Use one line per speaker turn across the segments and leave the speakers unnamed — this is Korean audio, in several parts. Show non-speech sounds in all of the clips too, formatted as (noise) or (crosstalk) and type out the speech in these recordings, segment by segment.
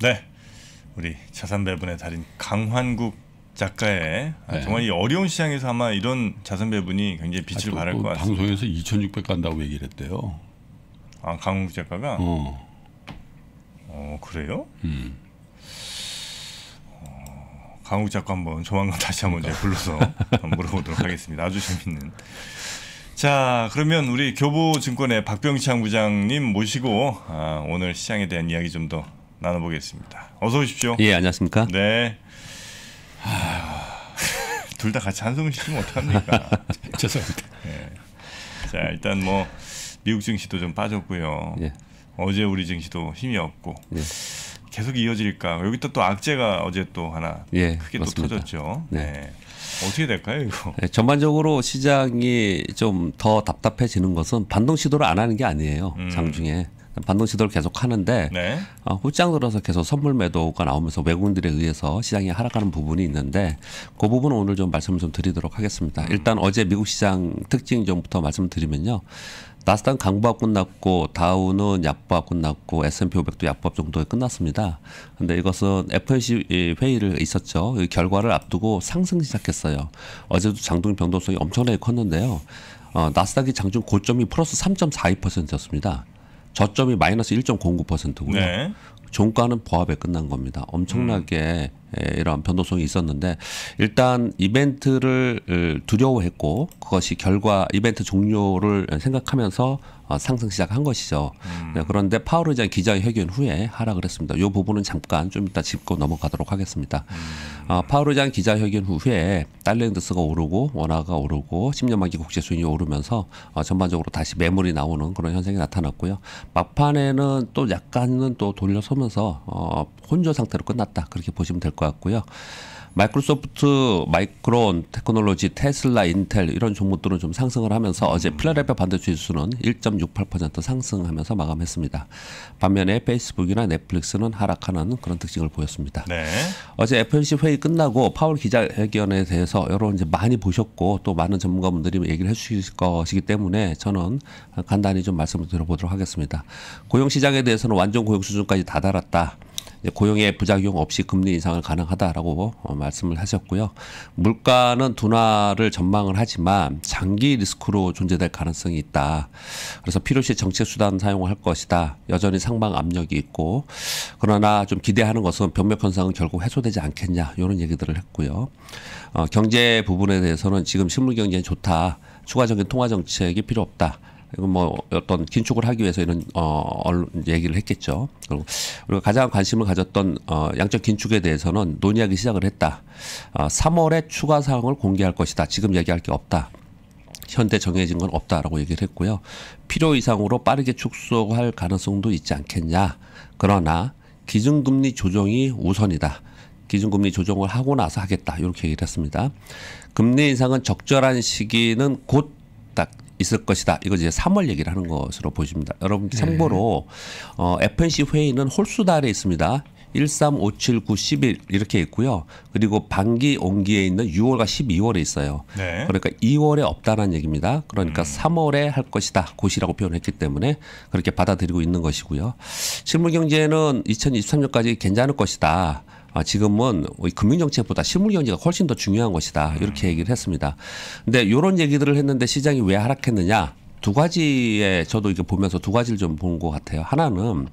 네, 우리 자산 배분의 달인 강환국 작가의 아, 네. 정말 이 어려운 시장에서 아마 이런 자산 배분이 굉장히 빛을 아, 발할 것 그 같습니다. 방송에서 2,600 간다고 얘기를 했대요. 아 강훈국 작가가? 어. 어 그래요? 음. 어, 강훈국 작가 한번 조만간 (laughs) 다시 한번 제가 그러니까. 불러서 한번 물어보도록 하겠습니다. 아주 재밌는. 자 그러면 우리 교보증권의 박병창 부장님 모시고 아, 오늘 시장에 대한 이야기 좀더 나눠보겠습니다. 어서 오십시오. 예, 안녕하십니까? 네. (laughs) 둘다 같이 한숨을 쉬면 어떡합니까? (laughs) 죄송합니다. 네. 자, 일단 뭐 미국 증시도 좀 빠졌고요. 예. 어제 우리 증시도 힘이 없고 예. 계속 이어질까? 여기 또또 악재가 어제 또 하나 예, 크게 맞습니다. 또 터졌죠. 네. 네. 어떻게 될까요 이거?
네, 전반적으로 시장이 좀 더 답답해지는 것은 반등 시도를 안 하는 게 아니에요 음. 장중에 반동시도를 계속 하는데 네. 어, 홀장 들어서 계속 선물 매도가 나오면서 외국인들에 의해서 시장이 하락하는 부분이 있는데 그 부분은 오늘 좀 말씀을 좀 드리도록 하겠습니다. 음. 일단 어제 미국 시장 특징 좀부터 말씀드리면요. 나스닥 강보합 끝났고 다우는 약보합 끝났고 S&P 500도 약보합 정도에 끝났습니다. 근데 이것은 FOMC 회의를 있었죠. 결과를 앞두고 상승 시작했어요. 어제도 장중 변동성이 엄청나게 컸는데요. 어, 나스닥이 장중 고점이 플러스 3.42%였습니다. 저점이 마이너스 1.09%고요. 네. 종가는 보합에 끝난 겁니다. 엄청나게 음. 예, 이런 변동성이 있었는데 일단 이벤트를 어, 두려워했고 그것이 결과 이벤트 종료를 생각하면서 어, 상승 시작한 것이죠. 음. 네, 그런데 파월 의장 기자회견 후에 하락을 했습니다. 이 부분은 잠깐 좀 이따 짚고 넘어가도록 하겠습니다. 음. 어, 파월 의장 기자회견 후에 달러인더스가 오르고 원화가 오르고 10년 만기 국제 수익이 오르면서 전반적으로 다시 매물이 나오는 그런 현상이 나타났고요. 막판에는 또 약간은 또 돌려서면서 혼조 상태로 끝났다 그렇게 보시면 될 것 같아요. 것 같고요. 마이크로소프트, 마이크론, 테크놀로지, 테슬라, 인텔 이런 종목들은 좀 상승을 하면서 음. 어제 필라델피아 반도 지수는 1.68% 상승하면서 마감했습니다. 반면에 페이스북이나 넷플릭스는 하락하는 그런 특징을 보였습니다. 네. 어제 f m c 회의 끝나고 파월 기자회견에 대해서 여러분 이제 많이 보셨고 또 많은 전문가분들이 얘기를 해주실 것이기 때문에 저는 간단히 좀 말씀을 드려보도록 하겠습니다. 고용 시장에 대해서는 완전 고용 수준까지 다다았다 고용의 부작용 없이 금리 인상을 가능하다라고 어, 말씀을 하셨고요. 물가는 둔화를 전망을 하지만 장기 리스크로 존재될 가능성이 있다. 그래서 필요시 정책 수단 사용을 할 것이다. 여전히 상방 압력이 있고 그러나 좀 기대하는 것은 병맥 현상은 결국 해소되지 않겠냐 이런 얘기들을 했고요. 어, 경제 부분에 대해서는 지금 실물 경제는 좋다. 추가적인 통화 정책이 필요 없다. 이건 뭐 어떤 긴축을 하기 위해서 이런 어언 얘기를 했겠죠. 그리고 우리가 가장 관심을 가졌던 어 양적 긴축에 대해서는 논의하기 시작을 했다. 어 3월에 추가 사항을 공개할 것이다. 지금 얘기할 게 없다. 현대 정해진 건 없다라고 얘기를 했고요. 필요 이상으로 빠르게 축소할 가능성도 있지 않겠냐. 그러나 기준금리 조정이 우선이다. 기준금리 조정을 하고 나서 하겠다. 이렇게 얘기를 했습니다. 금리 인상은 적절한 시기는 곧딱 있을 것이다. 이거 이제 3월 얘기를 하는 것으로 보십니다. 여러분 네. 참고로 네. 어, FNC 회의는 홀수달에 있습니다. 1, 3, 5, 7, 9, 1 1 이렇게 있고요. 그리고 반기 온기에 있는 6월과 12월에 있어요. 네. 그러니까 2월에 없다는 얘기입니다. 그러니까 음. 3월에 할 것이다. 곳이라고 표현했기 때문에 그렇게 받아들이고 있는 것이고요. 실물경제는 2023년까지 괜찮을 것이다. 아, 지금은 금융정책보다 실물경제가 훨씬 더 중요한 것이다. 음. 이렇게 얘기를 했습니다. 근데 이런 얘기들을 했는데 시장이 왜 하락했느냐? 두 가지에 저도 이게 보면서 두 가지를 좀 본 것 같아요. 하나는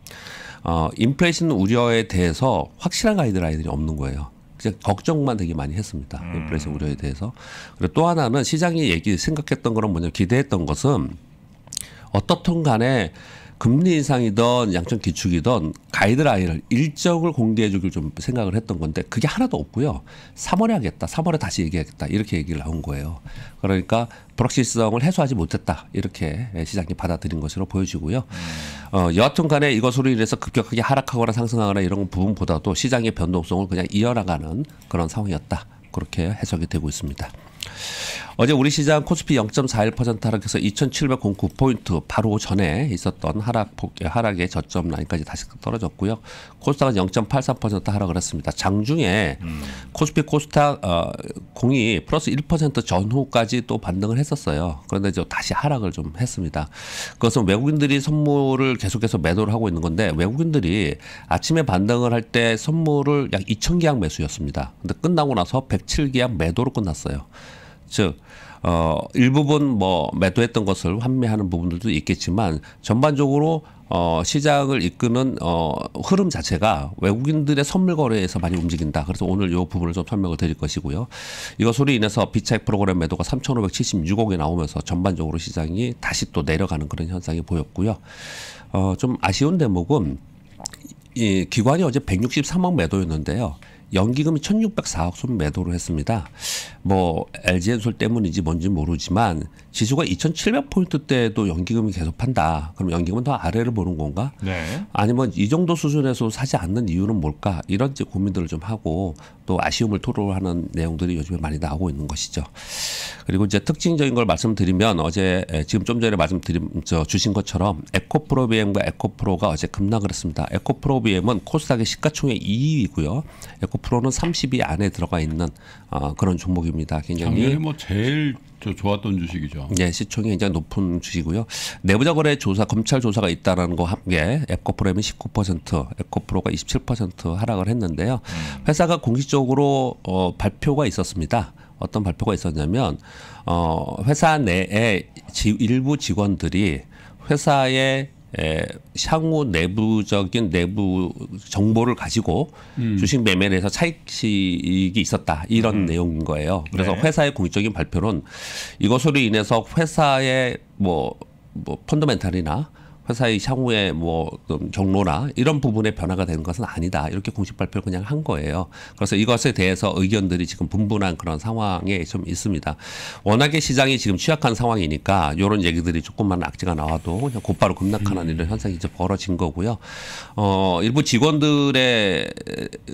어, 인플레이션 우려에 대해서 확실한 가이드라인이 없는 거예요. 그냥 걱정만 되게 많이 했습니다. 음. 인플레이션 우려에 대해서. 그리고 또 하나는 시장이 얘기 생각했던 거는 뭐냐 기대했던 것은 어떻든 간에 금리 인상이든 양적 기축이든 가이드라인을 일정을 공개해 주길 좀 생각을 했던 건데 그게 하나도 없고요. 3월에 하겠다. 3월에 다시 얘기하겠다. 이렇게 얘기를 나온 거예요. 그러니까 불확실성을 해소하지 못했다. 이렇게 시장이 받아들인 것으로 보여지고요. 어, 여하튼 간에 이것으로 인해서 급격하게 하락하거나 상승하거나 이런 부분보다도 시장의 변동성을 그냥 이어나가는 그런 상황이었다. 그렇게 해석이 되고 있습니다. 어제 우리 시장 코스피 0.41% 하락해서 2,709포인트 바로 전에 있었던 하락 폭, 하락의 저점 라인까지 다시 떨어졌고요. 코스닥은 0.83% 하락을 했습니다. 장중에 음. 코스피 코스닥 어, 공이 플러스 1% 전후까지 또 반등을 했었어요. 그런데 이제 다시 하락을 좀 했습니다. 그것은 외국인들이 선물을 계속해서 매도를 하고 있는 건데 외국인들이 아침에 반등을 할 때 선물을 약2 0 0 0계 매수였습니다. 근데 끝나고 나서 1 0 7계 매도로 끝났어요. 즉 어, 일부분 뭐 매도했던 것을 환매하는 부분들도 있겠지만 전반적으로 어, 시장을 이끄는 어, 흐름 자체가 외국인들의 선물 거래에서 많이 움직인다. 그래서 오늘 이 부분을 좀 설명을 드릴 것이고요. 이것으로 인해서 비차익 프로그램 매도가 3,576억이 나오면서 전반적으로 시장이 다시 또 내려가는 그런 현상이 보였고요. 어, 좀 아쉬운 대목은 이 기관이 어제 163억 매도였는데요. 연기금이 1,604억 손 매도를 했습니다. 뭐 LG엔솔 때문인지 뭔지 모르지만 지수가 2 7 0 0포인트대도 연기금이 계속 판다. 그럼 연기금은 더 아래를 보는 건가? 네. 아니면 이 정도 수준에서 사지 않는 이유는 뭘까? 이런 고민들을 좀 하고 또 아쉬움을 토로하는 내용들이 요즘에 많이 나오고 있는 것이죠. 그리고 이제 특징적인 걸 말씀드리면 어제 지금 좀 전에 말씀드린 저 주신 것처럼 에코프로 비엠과 에코프로가 어제 급락을 했습니다. 에코프로 비엠은 코스닥의 시가총액 2위고요. 에코 30%는 30위 안에 들어가 있는 어, 그런 종목입니다. 굉장히 작년에 뭐 제일 좋았던 주식이죠. 네, 시총이 굉장히 높은 주식이고요. 내부자 거래 조사 검찰 조사가 있다라는 거 함께 에코프렘이 19%, 에코프로가 27% 하락을 했는데요. 음. 회사가 공식적으로 어, 발표가 있었습니다. 어떤 발표가 있었냐면 어, 회사 내에 지, 일부 직원들이 회사의 에, 예, 향후 내부적인 내부 정보를 가지고 음. 주식 매매를 해서 차익이이 있었다 이런 음. 내용인 거예요. 그래서 네. 회사의 공식적인 발표론 이것으로 인해서 회사의 뭐, 뭐 펀더멘탈이나 회사의 향후에뭐 경로나 이런 부분에 변화가 되는 것은 아니다. 이렇게 공식 발표를 그냥 한 거예요. 그래서 이것에 대해서 의견들이 지금 분분한 그런 상황에 좀 있습니다. 워낙에 시장이 지금 취약한 상황이니까 이런 얘기들이 조금만 악재가 나와도 그냥 곧바로 급락하는 음. 이런 현상이 이제 벌어진 거고요. 어, 일부 직원들의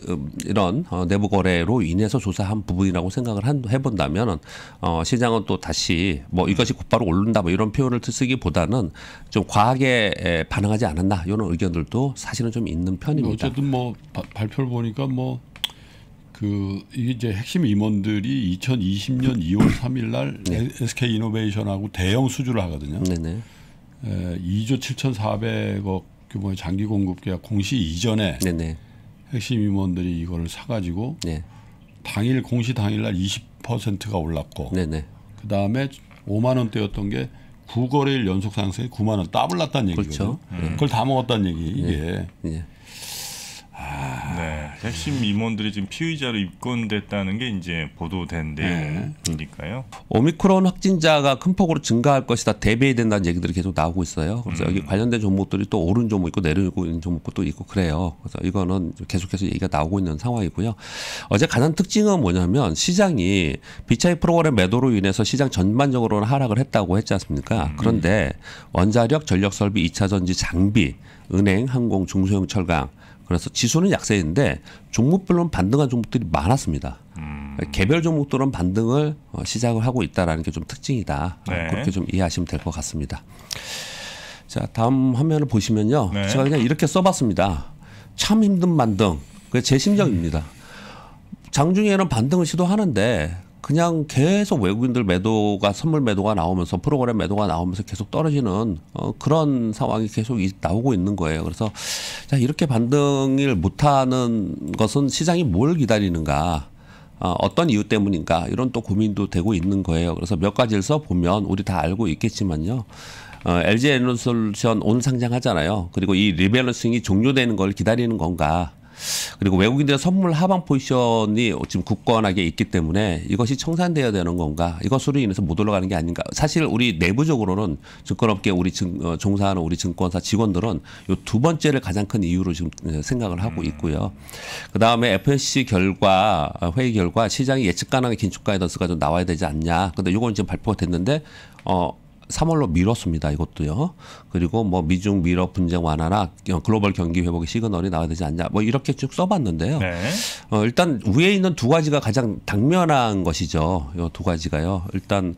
음, 이런 어, 내부 거래로 인해서 조사한 부분이라고 생각을 한, 해본다면 어, 시장은 또 다시 뭐 이것이 음. 곧바로 오른다 뭐 이런 표현을 쓰기보다는 좀 과하게 크 반응하지 않았나 이런 의견들도 사실은 좀 있는 편입니다. 어쨌든 뭐 바, 발표를 보니까 뭐그 이제 핵심 임원들이 2020년 2월 3일 날 네. SK 이노베이션하고 대형 수주를 하거든요. 네네. 에, 2조 7,400억 규모의 장기 공급 계약 공시 이전에 네네. 핵심 임원들이 이거를 사가지고 네. 당일 공시 당일날 20%가 올랐고 그다음에 5만 원대였던 게 9거래일 연속 상승에 9만 원 따블 났다는 얘기거든요. 그렇죠. 음. 그걸 다 먹었다는 얘기 이게. 예. 예.
네. 네, 핵심 임원들이 지금 피의자로 입건됐다는 게 이제 보도된 데니까요 네.
오미크론 확진자가 큰 폭으로 증가할 것이다 대비해야 된다는 얘기들이 계속 나오고 있어요. 그래서 음. 여기 관련된 종목들이 또 오른 종목 있고 내리고 있는 종목도 있고 그래요. 그래서 이거는 계속해서 얘기가 나오고 있는 상황이고요. 어제 가장 특징은 뭐냐면 시장이 비차익 프로그램 매도로 인해서 시장 전반적으로는 하락을 했다고 했지 않습니까? 음. 그런데 원자력, 전력 설비, 이차 전지 장비 은행, 항공, 중소형 철강. 그래서 지수는 약세인데 종목별로는 반등한 종목들이 많았습니다. 음. 개별 종목들은 반등을 어, 시작을 하고 있다라는 게 좀 특징이다. 네. 그렇게 좀 이해하시면 될 것 같습니다. 자 다음 화면을 보시면요. 네. 제가 그냥 이렇게 써봤습니다. 참 힘든 반등. 그게 제 심정입니다. 장중에는 반등을 시도하는데 그냥 계속 외국인들 매도가 선물 매도가 나오면서 프로그램 매도가 나오면서 계속 떨어지는 어, 그런 상황이 계속 이, 나오고 있는 거예요. 그래서 자, 이렇게 반등을 못하는 것은 시장이 뭘 기다리는가? 어, 어떤 이유 때문인가 이런 또 고민도 되고 있는 거예요. 그래서 몇 가지를 써 보면 우리 다 알고 있겠지만요. 어, LG 에너솔루션 온 상장하잖아요. 그리고 이 리밸런싱이 종료되는 걸 기다리는 건가? 그리고 외국인들의 선물 하방 포지션이 지금 굳건하게 있기 때문에 이것이 청산되어야 되는 건가? 이것으로 인해서 못 올라가는 게 아닌가? 사실 우리 내부적으로는 증권업계 우리 증, 어, 종사하는 우리 증권사 직원들은 요 두 번째를 가장 큰 이유로 지금 생각을 하고 음. 있고요. 그 다음에 FNC 결과 어, 회의 결과 시장이 예측 가능한 긴축 가이던스가 좀 나와야 되지 않냐? 근데 요건 지금 발표가 됐는데 어 3월로 미뤘습니다. 이것도요. 그리고 뭐 미중 미러 분쟁 완화나 글로벌 경기 회복의 시그널이 나와야 되지 않냐. 뭐 이렇게 쭉 써봤는데요. 네. 어, 일단 위에 있는 두 가지가 가장 당면한 것이죠. 이 두 가지가요. 일단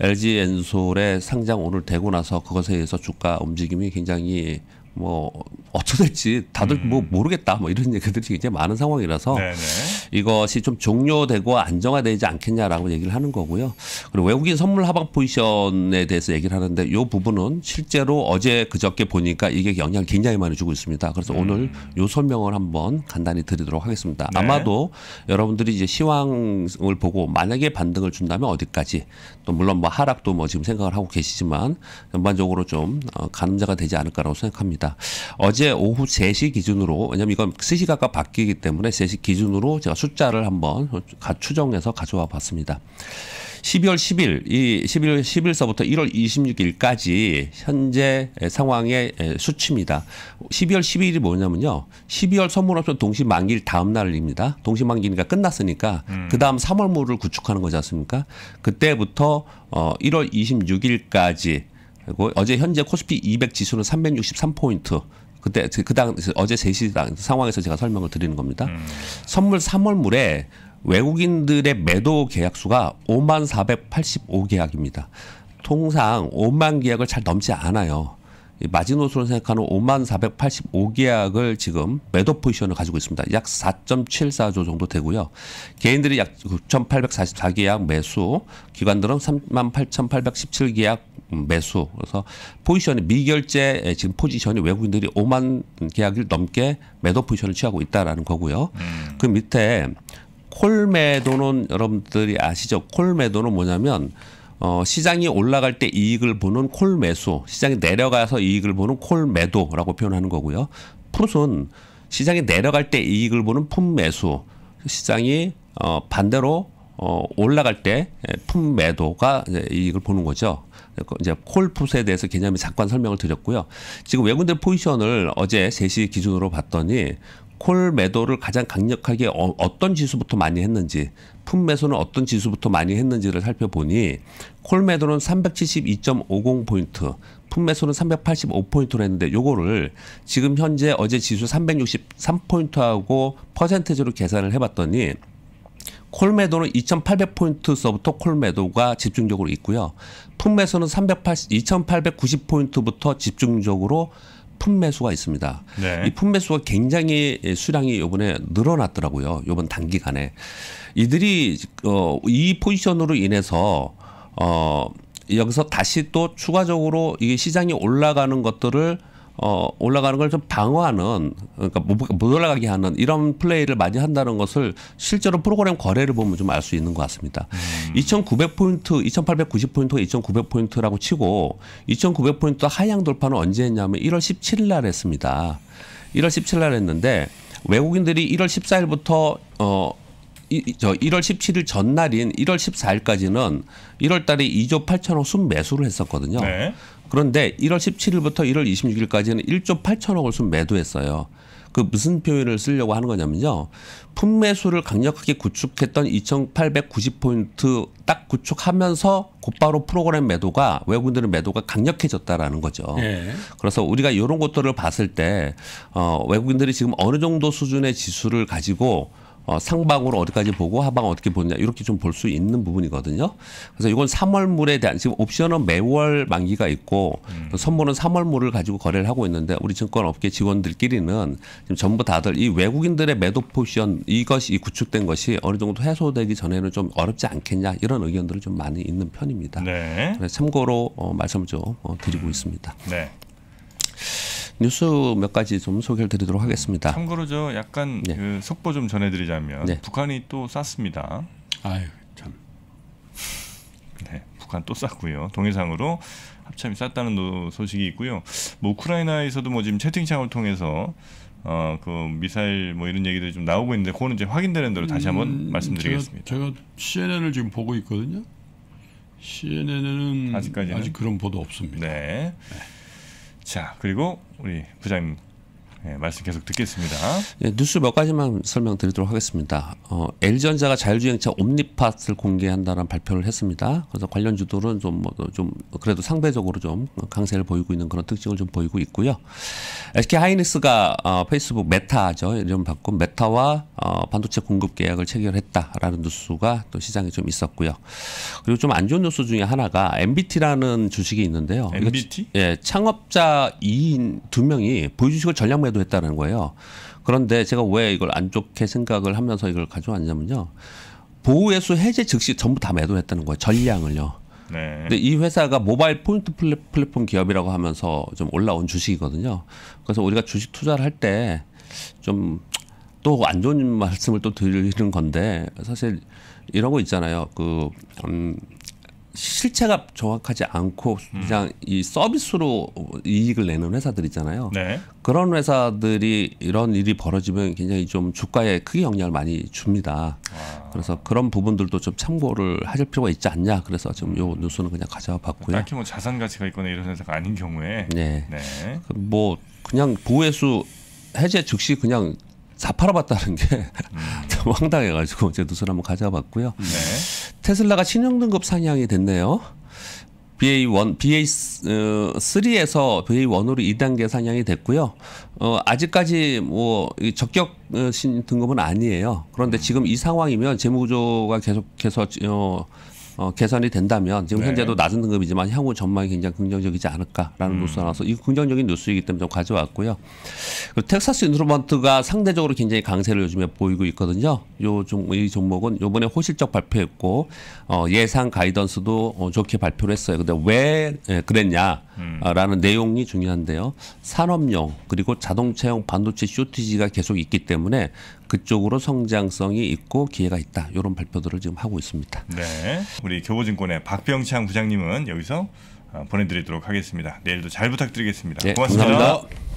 LG 엔솔의 상장 오늘 되고 나서 그것에 의해서 주가 움직임이 굉장히 뭐 어쩌될지 다들 뭐 음. 뭐 모르겠다 뭐 이런 얘기들이 굉장히 많은 상황이라서 네네. 네. 이것이 좀 종료되고 안정화되지 않겠냐라고 얘기를 하는 거고요. 그리고 외국인 선물 하방 포지션에 대해서 얘기를 하는데 이 부분은 실제로 어제 그저께 보니까 이게 영향을 굉장히 많이 주고 있습니다. 그래서 음. 오늘 요 설명을 한번 간단히 드리도록 하겠습니다. 네. 아마도 여러분들이 이제 시황을 보고 만약에 반등을 준다면 어디까지 또 물론 뭐 하락도 뭐 지금 생각을 하고 계시지만 전반적으로 좀 어, 감자가 되지 않을까라고 생각합니다. 어제 오후 3시 기준으로 왜냐면 이건 시시각각 바뀌기 때문에 3시 기준으로 제가 숫자를 한번 추정해서 가져와 봤습니다. 12월 10일 이 11월 10일서부터 1월 26일까지 현재 상황의 수치입니다. 12월 12일이 뭐냐면요. 12월 선물옵션 동시 만기일 다음 날입니다. 동시 만기니까 끝났으니까 음. 그다음 3월 물을 구축하는 거지 않습니까? 그때부터 어 1월 26일까지 그리고 어제 현재 코스피 200 지수는 363포인트 그때 그당 그 어제 3시 상황에서 제가 설명을 드리는 겁니다. 음. 선물 3월 물에 외국인들의 매도 계약 수가 5만 485계약입니다. 통상 5만 계약을 잘 넘지 않아요. 마지노선을 생각하는 5만 485계약을 지금 매도 포지션을 가지고 있습니다. 약 4.74조 정도 되고요. 개인들이 약 9,844계약 매수, 기관들은 3만 8,817계약 매수. 그래서 포지션이 미결제 예, 지금 포지션이 외국인들이 5만 계약을 넘게 매도 포지션을 취하고 있다라는 거고요. 음. 그 밑에 콜매도는 여러분들이 아시죠? 콜매도는 뭐냐면 어, 시장이 올라갈 때 이익을 보는 콜매수, 시장이 내려가서 이익을 보는 콜매도라고 표현하는 거고요. 풋은 시장이 내려갈 때 이익을 보는 품매수, 시장이 어, 반대로 어, 올라갈 때 예, 품매도가 이익을 보는 거죠. 이제 콜풋에 대해서 개념이 잠깐 설명을 드렸고요. 지금 외국인들 포지션을 어제 3시 기준으로 봤더니 콜 매도를 가장 강력하게 어, 떤 지수부터 많이 했는지 품 매수는 어떤 지수부터 많이 했는지를 살펴보니 콜 매도는 372.50 포인트, 품 매수는 385 포인트로 했는데 요거를 지금 현재 어제 지수 363 포인트하고 퍼센테이지로 계산을 해봤더니 콜 매도는 2,800포인트서부터 콜 매도가 집중적으로 있고요. 품 매수는 380, 2,890포인트부터 집중적으로 품매수가 있습니다. 네. 이 품매수가 굉장히 수량이 요번에 늘어났더라고요. 요번 단기간에 이들이 어, 이 포지션으로 인해서 어, 여기서 다시 또 추가적으로 이게 시장이 올라가는 것들을 어, 올라가는 걸 좀 방어하는 그러니까 못 올라가게 하는 이런 플레이를 많이 한다는 것을 실제로 프로그램 거래를 보면 좀 알 수 있는 것 같습니다. 음. 2,900포인트, 2,890포인트가 2,900포인트라고 치고 2,900포인트 하향 돌파는 언제 했냐면 1월 17일 날 했습니다. 1월 17일 날 했는데 외국인들이 1월 14일부터 어 이, 저 1월 17일 전날인 1월 14일까지는 1월 달에 2조 8천억 순매수를 했었거든요. 네. 그런데 1월 17일부터 1월 26일까지는 1조 8천억을 순매도했어요. 그 무슨 표현을 쓰려고 하는 거냐면요. 품매수를 강력하게 구축했던 2,890포인트 딱 구축하면서 곧바로 프로그램 매도가 외국인들의 매도가 강력해졌다라는 거죠. 네. 그래서 우리가 이런 것들을 봤을 때 어, 외국인들이 지금 어느 정도 수준의 지수를 가지고 어, 상방으로 어디까지 보고 하방 어떻게 보느냐 이렇게 좀 볼 수 있는 부분이거든요. 그래서 이건 3월물에 대한 지금 옵션은 매월 만기가 있고 음. 선물은 3월물을 가지고 거래를 하고 있는데 우리 증권업계 직원들끼리는 지금 전부 다들 이 외국인들의 매도 포션 이것이 구축된 것이 어느 정도 해소되기 전에는 좀 어렵지 않겠냐 이런 의견들을 좀 많이 있는 편입니다. 네. 참고로 어, 말씀좀 어, 드리고 음. 있습니다. 네. 뉴스 몇 가지 좀 소개를 드리도록 하겠습니다. 참고로 저 약간 네. 그
속보 좀 전해드리자면 네. 북한이 또 쐈습니다. 아유 참. (laughs) 네, 북한 또 쐈고요. 동해상으로 합참이 쐈다는 소식이 있고요. 뭐 우크라이나에서도 뭐 지금 채팅창을 통해서 어 그 미사일 뭐 이런 얘기들이 좀 나오고 있는데 그거는 이제 확인되는 대로 다시 한번 음, 말씀드리겠습니다. 제가, 제가 CNN을 지금 보고 있거든요.
c n n
는 아직까지는 아직 그런 보도 없습니다. 네. 네. 자, 그리고 우리 부장님 예, 말씀 계속 듣겠습니다.
예, 뉴스 몇 가지만 설명드리도록 하겠습니다. 어, l 전자가 자율주행차 옴니팟을 공개한다는 발표를 했습니다. 그래서 관련 주도는 좀, 뭐, 좀 그래도 상대적으로 좀 강세를 보이고 있는 그런 특징을 좀 보이고 있고요. SK 하이닉스가 어, 페이스북 메타죠 이름 바꾼 메타와 어, 반도체 공급 계약을 체결했다라는 뉴스가 또 시장에 좀 있었고요. 그리고 좀 안 좋은 뉴스 중에 하나가 MBT라는 주식이 있는데요. MBT? 이거, 예, 창업자 2인 2명이 보유주식을 전략 매도 신뢰도 했다는 거예요. 그런데 제가 왜 이걸 안 좋게 생각을 하면서 이걸 가져왔냐면요. 보호예수 해제 즉시 전부 다 매도했다는 거예요. 전량을요. 네. 근데 이 회사가 모바일 포인트 플랫폼 기업이라고 하면서 좀 올라온 주식이거든요. 그래서 우리가 주식 투자를 할 때 좀 또 안 좋은 말씀을 또 드리는 건데 사실 이런 거 있잖아요. 그 음, 실체가 정확하지 않고 그냥 음. 이 서비스로 이익을 내는 회사들 있잖아요. 네. 그런 회사들이 이런 일이 벌어지면 굉장히 좀 주가에 크게 영향을 많이 줍니다. 와. 그래서 그런 부분들도 좀 참고를 하실 필요가 있지 않냐. 그래서 지금 요 음. 뉴스는 그냥 가져와 봤고요. 딱히
뭐 자산 가치가 있거나 이런 회사가 아닌 경우에 네. 네.
그 뭐 그냥 보호해수 해제 즉시 그냥 다 팔아봤다는 게 음. (laughs) 황당해가지고 제 뉴스를 한번 가져와 봤고요. 네. 테슬라가 신용등급 상향이 됐네요. BA1, BA3에서 BA1으로 2단계 상향이 됐고요. 어, 아직까지 뭐 적격 어, 신 등급은 아니에요. 그런데 지금 이 상황이면 재무구조가 계속해서 어, 어, 개선이 된다면 지금 네. 현재도 낮은 등급이지만 향후 전망이 굉장히 긍정적이지 않을까라는 음. 뉴스가 나와서 이 긍정적인 뉴스이기 때문에 좀 가져왔고요. 그리고 텍사스 인스트루먼트가 상대적으로 굉장히 강세를 요즘에 보이고 있거든요. 요 종, 이 종목은 요번에 호실적 발표했고 어, 예상 가이던스도 어, 좋게 발표를 했어요. 근데 왜 예, 그랬냐라는 음. 내용이 중요한데요. 산업용 그리고 자동차용 반도체 쇼티지가 계속 있기 때문에 그쪽으로 성장성이 있고 기회가 있다. 이런 발표들을 지금 하고 있습니다.
네. 우리 교보증권의 박병창 부장님은 여기서 어, 보내드리도록 하겠습니다. 내일도 잘 부탁드리겠습니다. 네, 고맙습니다 감사합니다.